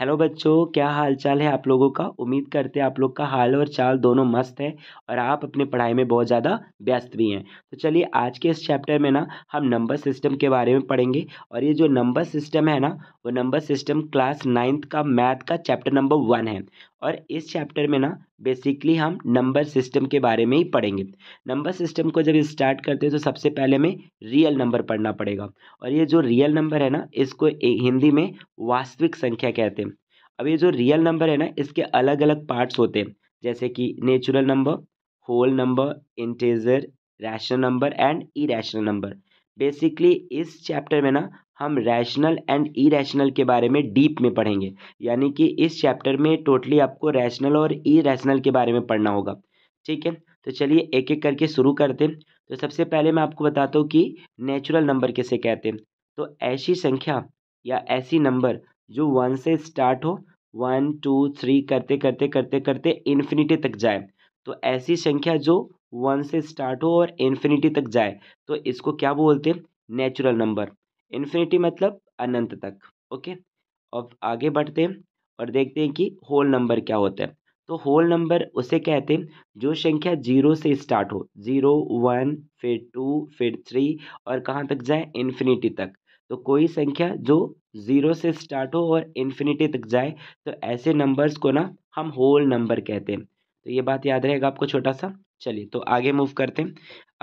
hello बच्चों क्या हाल चाल है आप लोगों का उम्मीद करते हैं आप लोग का हाल और चाल दोनों मस्त है और आप अपने पढ़ाई में बहुत ज़्यादा व्यस्त भी हैं तो चलिए आज के इस चैप्टर में ना हम नंबर सिस्टम के बारे में पढ़ेंगे और ये जो नंबर सिस्टम है ना वो नंबर सिस्टम क्लास नाइन्थ का मैथ का चैप्टर नंबर वन है और इस चैप्टर में ना बेसिकली हम नंबर सिस्टम के बारे में ही पढ़ेंगे नंबर सिस्टम को जब स्टार्ट करते हैं तो सबसे पहले हमें रियल नंबर पढ़ना पड़ेगा और ये जो रियल नंबर है ना इसको हिंदी में वास्तविक संख्या कहते हैं अब ये जो रियल नंबर है ना इसके अलग अलग पार्ट्स होते हैं जैसे कि natural number whole number integer rational number and irrational number basically इस चैप्टर में ना हम रैशनल एंड इरेशनल के बारे में डीप में पढ़ेंगे यानी कि इस चैप्टर में टोटली आपको रैशनल और इरेशनल के बारे में पढ़ना होगा ठीक है तो चलिए एक एक करके शुरू करते हैं तो सबसे पहले मैं आपको बताता हूँ कि नेचुरल नंबर कैसे कहते हैं तो ऐसी संख्या या ऐसी नंबर जो वन से स्टार्ट हो वन टू थ्री करते करते करते करते इन्फिनिटी तक जाए तो ऐसी संख्या जो वन से स्टार्ट हो और इन्फिनिटी तक जाए तो इसको क्या बोलते हैं नेचुरल नंबर इन्फिनिटी मतलब अनंत तक ओके अब आगे बढ़ते हैं और देखते हैं कि होल नंबर क्या होता है तो होल नंबर उसे कहते हैं जो संख्या जीरो से स्टार्ट हो जीरो वन फिर टू फिर थ्री और कहाँ तक जाए इन्फिनिटी तक तो कोई संख्या जो ज़ीरो से स्टार्ट हो और इन्फिनिटी तक जाए तो ऐसे नंबर्स को ना हम होल नंबर कहते हैं तो ये बात याद रहेगा आपको छोटा सा चलिए तो आगे मूव करते हैं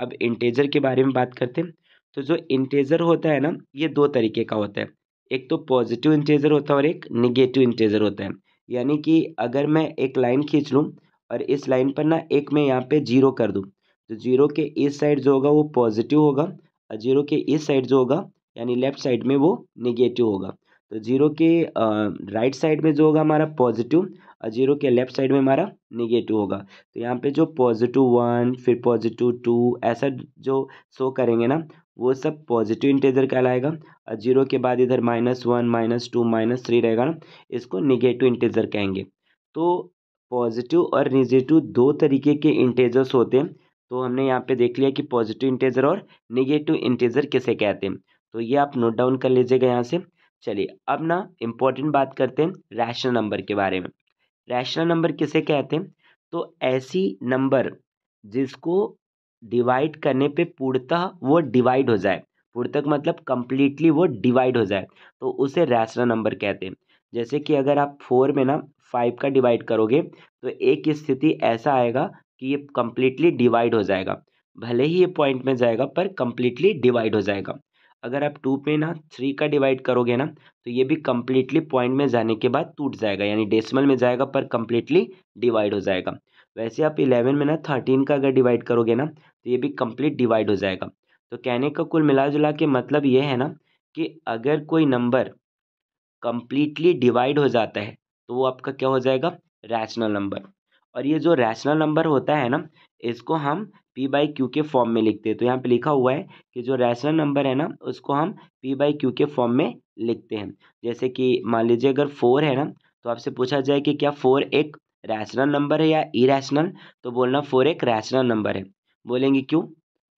अब इंटेजर के बारे में बात करते हैं तो जो इंटेजर होता है ना ये दो तरीके का होता है एक तो पॉजिटिव इंटेजर होता है और एक निगेटिव इंटेजर होता है यानी कि अगर मैं एक लाइन खींच लूँ और इस लाइन पर ना एक मैं यहाँ पे जीरो कर दूँ तो जीरो के इस साइड जो होगा वो पॉजिटिव होगा और जीरो के इस साइड जो होगा यानी लेफ्ट साइड में वो निगेटिव होगा तो जीरो के राइट साइड में जो होगा हमारा पॉजिटिव और जीरो के लेफ्ट साइड में हमारा निगेटिव होगा तो यहाँ पे जो पॉजिटिव वन फिर पॉजिटिव टू ऐसा जो शो करेंगे ना वो सब पॉजिटिव इंटेजर कहलाएगा और जीरो के बाद इधर minus one minus two minus three रहेगा ना इसको निगेटिव इंटेजर कहेंगे तो पॉजिटिव और निगेटिव दो तरीके के इंटेजर्स होते हैं तो हमने यहाँ पे देख लिया कि पॉजिटिव इंटेजर और निगेटिव इंटेजर किसे कहते हैं तो ये आप नोट डाउन कर लीजिएगा यहाँ से चलिए अब ना इम्पॉर्टेंट बात करते हैं रैशनल नंबर के बारे में रैशनल नंबर किसे कहते हैं तो ऐसी नंबर जिसको डिवाइड करने पे पूर्णतः वो डिवाइड हो जाए पूर्णतः मतलब कम्प्लीटली वो डिवाइड हो जाए तो उसे रैशनल नंबर कहते हैं जैसे कि अगर आप फोर में ना फाइव का डिवाइड करोगे तो एक स्थिति ऐसा आएगा कि ये कम्प्लीटली डिवाइड हो जाएगा भले ही ये पॉइंट में जाएगा पर कम्प्लीटली डिवाइड हो जाएगा अगर आप टू पे ना थ्री का डिवाइड करोगे ना तो ये भी कम्प्लीटली पॉइंट में जाने के बाद टूट जाएगा यानी डेसिमल में जाएगा पर कम्प्लीटली डिवाइड हो जाएगा वैसे आप इलेवन में ना थर्टीन का अगर डिवाइड करोगे ना तो ये भी कम्प्लीट डिवाइड हो जाएगा तो कहने का कुल मिला जुला के मतलब ये है ना कि अगर कोई नंबर कम्प्लीटली डिवाइड हो जाता है तो वो आपका क्या हो जाएगा रैशनल नंबर और ये जो रैशनल नंबर होता है ना इसको हम पी बाई क्यू के फॉर्म में लिखते हैं तो यहाँ पे लिखा हुआ है कि जो रैशनल नंबर है ना उसको हम पी बाई क्यू के फॉर्म में लिखते हैं जैसे कि मान लीजिए अगर फोर है ना तो आपसे पूछा जाए कि क्या फोर एक रैशनल नंबर है या इरेशनल तो बोलना फोर एक रैशनल नंबर है बोलेंगे क्यों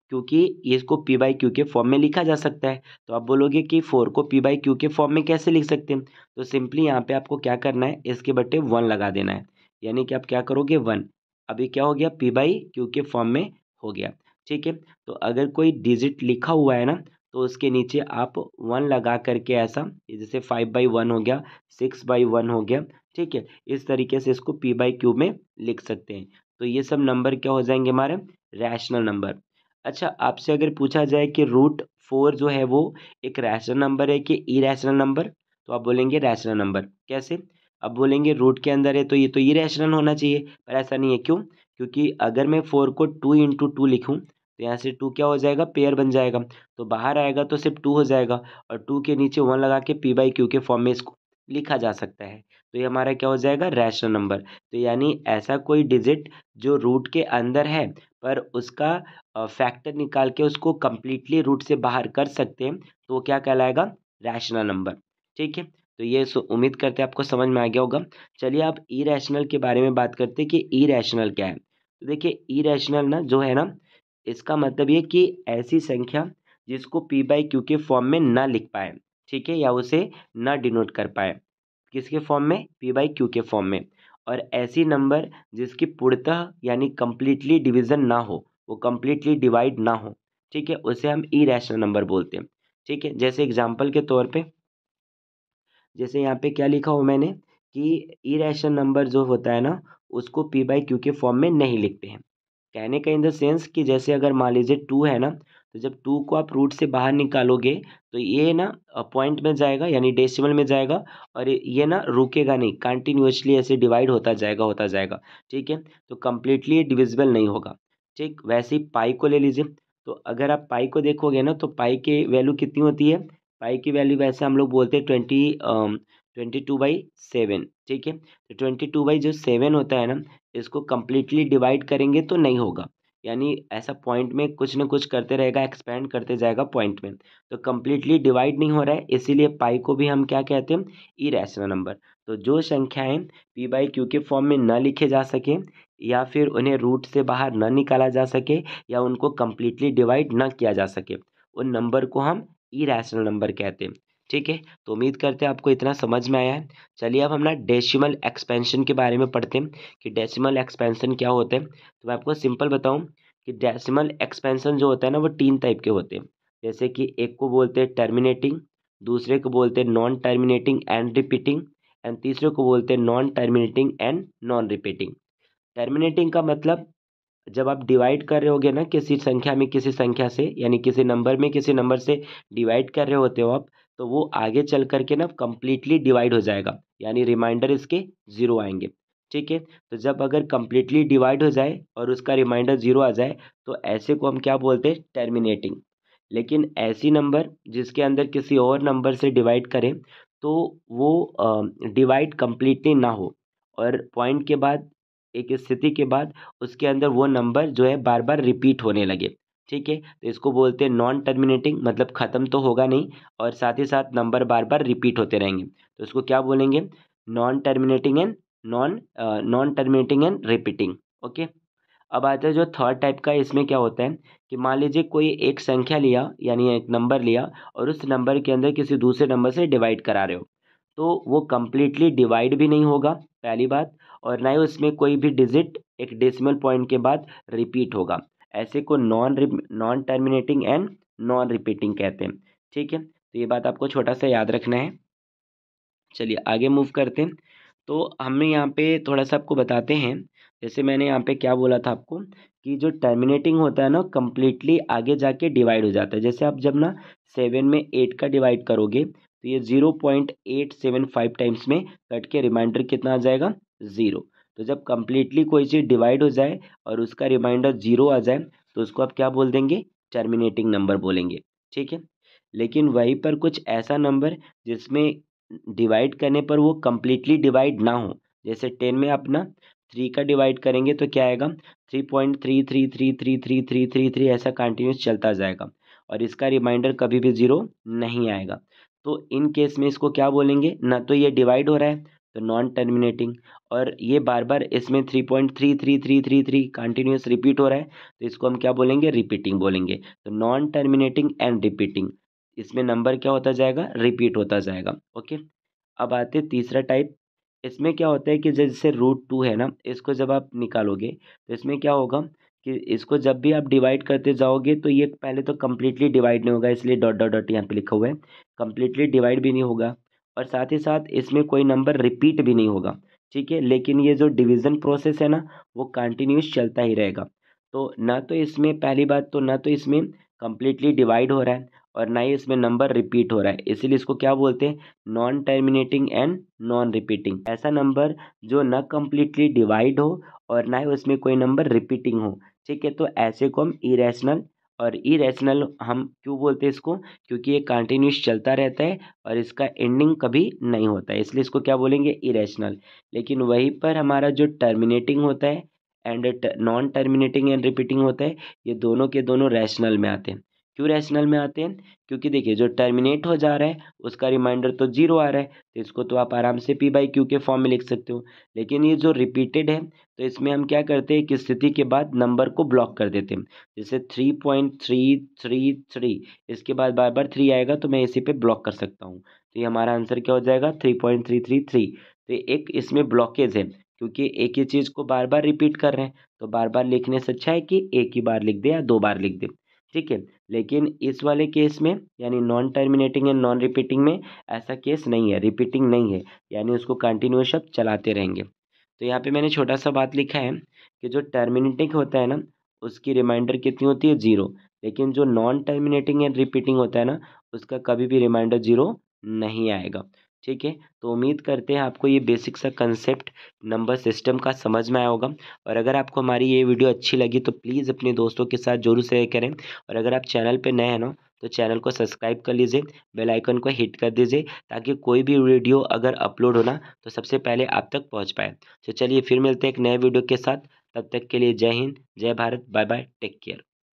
क्योंकि इसको पी बाई क्यू के फॉर्म में लिखा जा सकता है तो आप बोलोगे कि फोर को पी बाई क्यू के फॉर्म में कैसे लिख सकते हैं तो सिंपली यहाँ पे आपको क्या करना है इसके बट्टे वन लगा देना है यानी कि आप क्या करोगे वन अभी क्या हो गया पी बाई क्यू के फॉर्म में हो गया ठीक है तो अगर कोई डिजिट लिखा हुआ है ना तो उसके नीचे आप वन लगा करके ऐसा जैसे फाइव बाई वन हो गया सिक्स बाई वन हो गया ठीक है इस तरीके से इसको पी बाई क्यू में लिख सकते हैं तो ये सब नंबर क्या हो जाएंगे हमारे रैशनल नंबर अच्छा आपसे अगर पूछा जाए कि रूट फोर जो है वो एक रैशनल नंबर है कि ई रैशनल नंबर तो आप बोलेंगे रैशनल नंबर कैसे अब बोलेंगे रूट के अंदर है तो ये तो ई रैशनल होना चाहिए पर ऐसा नहीं है क्यों क्योंकि अगर मैं फोर को टू इंटू टू लिखूँ तो यहाँ से टू क्या हो जाएगा पेयर बन जाएगा तो बाहर आएगा तो सिर्फ टू हो जाएगा और टू के नीचे वन लगा के पी बाई क्यू के फॉर्म में इसको लिखा जा सकता है तो ये हमारा क्या हो जाएगा रैशनल नंबर तो यानी ऐसा कोई डिजिट जो रूट के अंदर है पर उसका फैक्टर निकाल के उसको कम्प्लीटली रूट से बाहर कर सकते हैं तो वो क्या कहलाएगा रैशनल नंबर ठीक है तो ये उम्मीद करते हैं आपको समझ में आ गया होगा चलिए आप ई रैशनल के बारे में बात करते हैं कि ई रैशनल क्या है तो देखिए इरेशनल ना जो है ना इसका मतलब ये कि ऐसी संख्या जिसको पी बाई क्यू के फॉर्म में ना लिख पाए ठीक है या उसे ना डिनोट कर पाए किसके फॉर्म में पी बाई क्यू के फॉर्म में और ऐसी नंबर जिसकी पूर्णतः यानी कम्प्लीटली डिविज़न ना हो वो कम्प्लीटली डिवाइड ना हो ठीक है उसे हम ई रैशनल नंबर बोलते हैं ठीक है जैसे एग्जाम्पल के तौर पर जैसे यहाँ पे क्या लिखा हो मैंने कि इरेशनल नंबर जो होता है ना उसको पी बाई क्यू के फॉर्म में नहीं लिखते हैं कहने का इन द सेंस कि जैसे अगर मान लीजिए टू है ना तो जब टू को आप रूट से बाहर निकालोगे तो ये ना पॉइंट में जाएगा यानी डेसिमल में जाएगा और ये ना रुकेगा नहीं कंटिन्यूसली ऐसे डिवाइड होता जाएगा होता जाएगा ठीक है तो कम्प्लीटली ये डिविजिबल नहीं होगा ठीक वैसे ही पाई को ले लीजिए तो अगर आप पाई को देखोगे ना तो पाई की वैल्यू कितनी होती है पाई की वैल्यू वैसे हम लोग बोलते हैं twenty twenty two by seven ठीक है तो ट्वेंटी टू बाई जो सेवन होता है ना इसको कम्प्लीटली डिवाइड करेंगे तो नहीं होगा यानी ऐसा पॉइंट में कुछ ना कुछ करते रहेगा एक्सपेंड करते जाएगा पॉइंट में तो कम्प्लीटली डिवाइड नहीं हो रहा है इसीलिए पाई को भी हम क्या कहते हैं ई रैशनल नंबर तो जो संख्याएं पी बाई क्यू के फॉर्म में न लिखे जा सके या फिर उन्हें रूट से बाहर न निकाला जा सके या उनको कम्प्लीटली डिवाइड न किया जा सके उन नंबर को हम ई रैशनल नंबर कहते हैं ठीक है तो उम्मीद करते हैं आपको इतना समझ में आया है चलिए अब हम ना डेसिमल एक्सपेंशन के बारे में पढ़ते हैं कि डेसिमल एक्सपेंशन क्या होते हैं तो मैं आपको सिंपल बताऊँ कि डेसिमल एक्सपेंशन जो होता है ना वो तीन टाइप के होते हैं जैसे कि एक को बोलते हैं टर्मिनेटिंग दूसरे को बोलते हैं non terminating and repeating and तीसरे को बोलते हैं non terminating and non repeating terminating का मतलब जब आप डिवाइड कर रहे होगे ना किसी संख्या में किसी संख्या से यानी किसी नंबर में किसी नंबर से डिवाइड कर रहे होते हो आप तो वो आगे चल करके ना कम्प्लीटली डिवाइड हो जाएगा यानी रिमाइंडर इसके ज़ीरो आएंगे ठीक है तो जब अगर कम्प्लीटली डिवाइड हो जाए और उसका रिमाइंडर ज़ीरो आ जाए तो ऐसे को हम क्या बोलते हैं टर्मिनेटिंग लेकिन ऐसी नंबर जिसके अंदर किसी और नंबर से डिवाइड करें तो वो डिवाइड कम्प्लीटली ना हो और पॉइंट के बाद एक स्थिति के बाद उसके अंदर वो नंबर जो है बार बार रिपीट होने लगे ठीक है तो इसको बोलते हैं नॉन टर्मिनेटिंग मतलब ख़त्म तो होगा नहीं और साथ ही साथ नंबर बार बार रिपीट होते रहेंगे तो इसको क्या बोलेंगे non terminating and non non terminating and repeating okay अब आता है जो थर्ड टाइप का इसमें क्या होता है कि मान लीजिए कोई एक संख्या लिया यानी एक नंबर लिया और उस नंबर के अंदर किसी दूसरे नंबर से डिवाइड करा रहे हो तो वो कम्प्लीटली डिवाइड भी नहीं होगा पहली बात और ना ही उसमें कोई भी डिजिट एक डेसिमल पॉइंट के बाद रिपीट होगा ऐसे को non non terminating and non repeating कहते हैं ठीक है तो ये बात आपको छोटा सा याद रखना है चलिए आगे मूव करते हैं तो हम यहाँ पे थोड़ा सा आपको बताते हैं जैसे मैंने यहाँ पे क्या बोला था आपको कि जो टर्मिनेटिंग होता है ना कम्प्लीटली आगे जाके डिवाइड हो जाता है जैसे आप जब ना सेवन में एट का डिवाइड करोगे तो ये zero point eight seven five times में कट के रिमाइंडर कितना आ जाएगा ज़ीरो तो जब कम्प्लीटली कोई चीज़ डिवाइड हो जाए और उसका रिमाइंडर जीरो आ जाए तो उसको आप क्या बोल देंगे टर्मिनेटिंग नंबर बोलेंगे ठीक है लेकिन वहीं पर कुछ ऐसा नंबर जिसमें डिवाइड करने पर वो कम्प्लीटली डिवाइड ना हो जैसे टेन में अपना थ्री का डिवाइड करेंगे तो क्या आएगा three point three three three three three three three three ऐसा कंटिन्यूस चलता जाएगा और इसका रिमाइंडर कभी भी ज़ीरो नहीं आएगा तो इन केस में इसको क्या बोलेंगे ना तो ये डिवाइड हो रहा है तो नॉन टर्मिनेटिंग और ये बार बार इसमें three point three three three three three continuous repeat हो रहा है तो इसको हम क्या बोलेंगे रिपीटिंग बोलेंगे तो नॉन टर्मिनेटिंग एंड रिपीटिंग इसमें नंबर क्या होता जाएगा रिपीट होता जाएगा ओके अब आते तीसरा टाइप इसमें क्या होता है कि जैसे रूट टू है ना इसको जब आप निकालोगे तो इसमें क्या होगा कि इसको जब भी आप डिवाइड करते जाओगे तो ये पहले तो कम्प्लीटली डिवाइड नहीं होगा इसलिए डॉट डॉट डॉट यहाँ पे लिखा हुआ है कम्प्लीटली डिवाइड भी नहीं होगा और साथ ही साथ इसमें कोई नंबर रिपीट भी नहीं होगा ठीक है लेकिन ये जो डिवीज़न प्रोसेस है ना वो कंटिन्यूस चलता ही रहेगा तो ना तो इसमें पहली बात तो ना तो इसमें कम्प्लीटली डिवाइड हो रहा है और ना ही इसमें नंबर रिपीट हो रहा है इसीलिए इसको क्या बोलते हैं non terminating and non repeating ऐसा नंबर जो ना कम्प्लीटली डिवाइड हो और ना ही उसमें कोई नंबर रिपीटिंग हो ठीक है तो ऐसे को हम इरेशनल और इरेशनल हम क्यों बोलते हैं इसको क्योंकि ये कंटिन्यूस चलता रहता है और इसका एंडिंग कभी नहीं होता है इसलिए इसको क्या बोलेंगे इरेशनल लेकिन वहीं पर हमारा जो टर्मिनेटिंग होता है and non terminating and repeating होता है ये दोनों के दोनों रैशनल में आते हैं क्यों रैशनल में आते हैं क्योंकि देखिए जो टर्मिनेट हो जा रहा है उसका रिमाइंडर तो जीरो आ रहा है तो इसको तो आप आराम से पी बाई क्यू के फॉर्म में लिख सकते हो लेकिन ये जो रिपीटेड है तो इसमें हम क्या करते हैं कि स्थिति के बाद नंबर को ब्लॉक कर देते हैं जैसे three point three three three इसके बाद बार बार थ्री आएगा तो मैं इसी पर ब्लॉक कर सकता हूँ तो ये हमारा आंसर क्या हो जाएगा three point three three three तो एक इसमें ब्लॉकेज है क्योंकि एक ही चीज़ को बार बार रिपीट कर रहे हैं तो बार बार लिखने से अच्छा है कि एक ही बार लिख दे या दो बार लिख दे ठीक है लेकिन इस वाले केस में यानी non terminating and non repeating में ऐसा केस नहीं है रिपीटिंग नहीं है यानी उसको कंटिन्यूस अब चलाते रहेंगे तो यहाँ पे मैंने छोटा सा बात लिखा है कि जो टर्मिनेटिंग होता है ना उसकी रिमाइंडर कितनी होती है ज़ीरो लेकिन जो नॉन टर्मिनेटिंग एंड रिपीटिंग होता है ना उसका कभी भी रिमाइंडर ज़ीरो नहीं आएगा ठीक है तो उम्मीद करते हैं आपको ये बेसिक सा कंसेप्ट नंबर सिस्टम का समझ में आया होगा और अगर आपको हमारी ये वीडियो अच्छी लगी तो प्लीज़ अपने दोस्तों के साथ जरूर शेयर करें और अगर आप चैनल पर नए हैं ना तो चैनल को सब्सक्राइब कर लीजिए बेल आइकन को हिट कर दीजिए ताकि कोई भी वीडियो अगर अपलोड होना तो सबसे पहले आप तक पहुंच पाए तो चलिए फिर मिलते हैं एक नए वीडियो के साथ तब तक के लिए जय हिंद जय Bharat bye bye take care